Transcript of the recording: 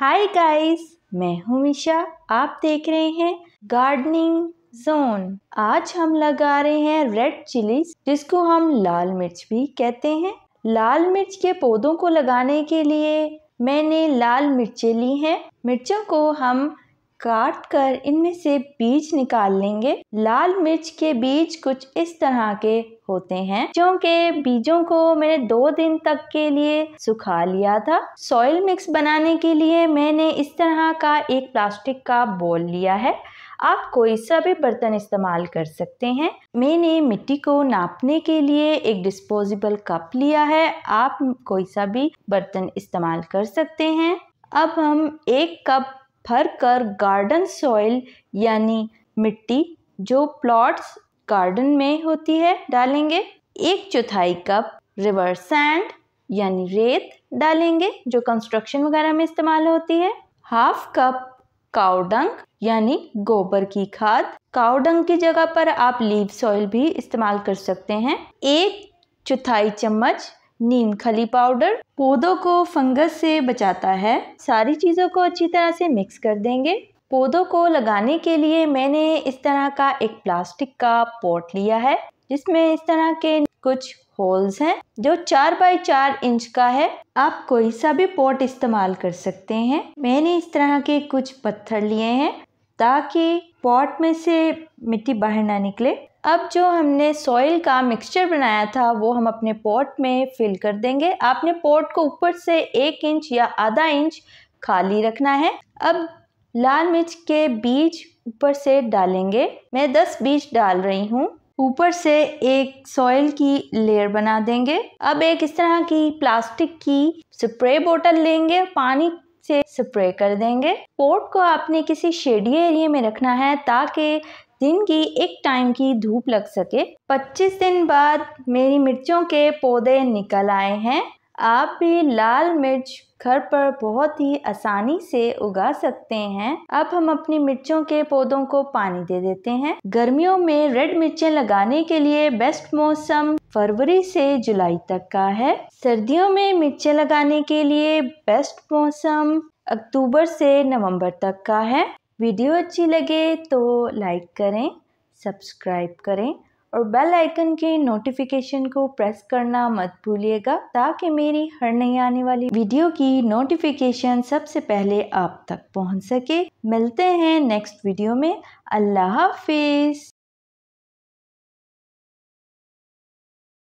hi guys मैं हूं मीशा आप देख रहे हैं गार्डनिंग जोन आज हम लगा रहे हैं रेड चिलीज जिसको हम लाल मिर्च भी कहते हैं लाल मिर्च के पौधों को लगाने के लिए मैंने लाल मिर्चें ली हैं मिर्चों को हम काट कर इनमें से बीज निकाल लेंगे लाल मिर्च के बीज कुछ इस तरह के होते हैं क्योंकि बीजों को मैंने दो दिन तक के लिए सुखा लिया था सॉइल मिक्स बनाने के लिए मैंने इस तरह का एक प्लास्टिक का बोल लिया है आप कोई सा भी बर्तन इस्तेमाल कर सकते हैं मैंने मिट्टी को नापने के लिए एक डिस्पोजेबल कप लिया है आप कोई सा भी बर्तन इस्तेमाल कर सकते हैं अब हम एक कप भरकर गार्डन सॉइल यानी मिट्टी जो प्लॉट्स गार्डन में होती है डालेंगे एक चौथाई कप रिवर सैंड यानी रेत डालेंगे जो कंस्ट्रक्शन वगैरह में इस्तेमाल होती है हाफ कप काउडंग यानी गोबर की खाद काउडंग की जगह पर आप लीव सॉइल भी इस्तेमाल कर सकते हैं एक चौथाई चम्मच नीम खली पाउडर पौधों को फंगस से बचाता है सारी चीज़ों को अच्छी तरह से मिक्स कर देंगे पौधों को लगाने के लिए मैंने इस तरह का एक प्लास्टिक का पॉट लिया है जिसमें इस तरह के कुछ होल्स हैं जो चार बाय चार इंच का है आप कोई सा भी पॉट इस्तेमाल कर सकते हैं मैंने इस तरह के कुछ पत्थर लिए हैं ताकि पॉट में से मिट्टी बाहर ना निकले अब जो हमने सॉइल का मिक्सचर बनाया था वो हम अपने पॉट में फिल कर देंगे आपने पॉट को ऊपर से एक इंच या आधा इंच खाली रखना है अब लाल मिर्च के बीज ऊपर से डालेंगे मैं दस बीज डाल रही हूँ ऊपर से एक सॉइल की लेयर बना देंगे अब एक इस तरह की प्लास्टिक की स्प्रे बोतल लेंगे पानी से स्प्रे कर देंगे पोर्ट को आपने किसी शेडी एरिया में रखना है ताकि दिन की एक टाइम की धूप लग सके 25 दिन बाद मेरी मिर्चों के पौधे निकल आए हैं आप भी लाल मिर्च घर पर बहुत ही आसानी से उगा सकते हैं अब हम अपनी मिर्चों के पौधों को पानी दे देते हैं गर्मियों में रेड मिर्चें लगाने के लिए बेस्ट मौसम फरवरी से जुलाई तक का है सर्दियों में मिर्चें लगाने के लिए बेस्ट मौसम अक्टूबर से नवंबर तक का है वीडियो अच्छी लगे तो लाइक करें सब्सक्राइब करें और बेल आइकन के नोटिफिकेशन को प्रेस करना मत भूलिएगा ताकि मेरी हर नई आने वाली वीडियो की नोटिफिकेशन सबसे पहले आप तक पहुंच सके मिलते हैं नेक्स्ट वीडियो में अल्लाह हाफिज़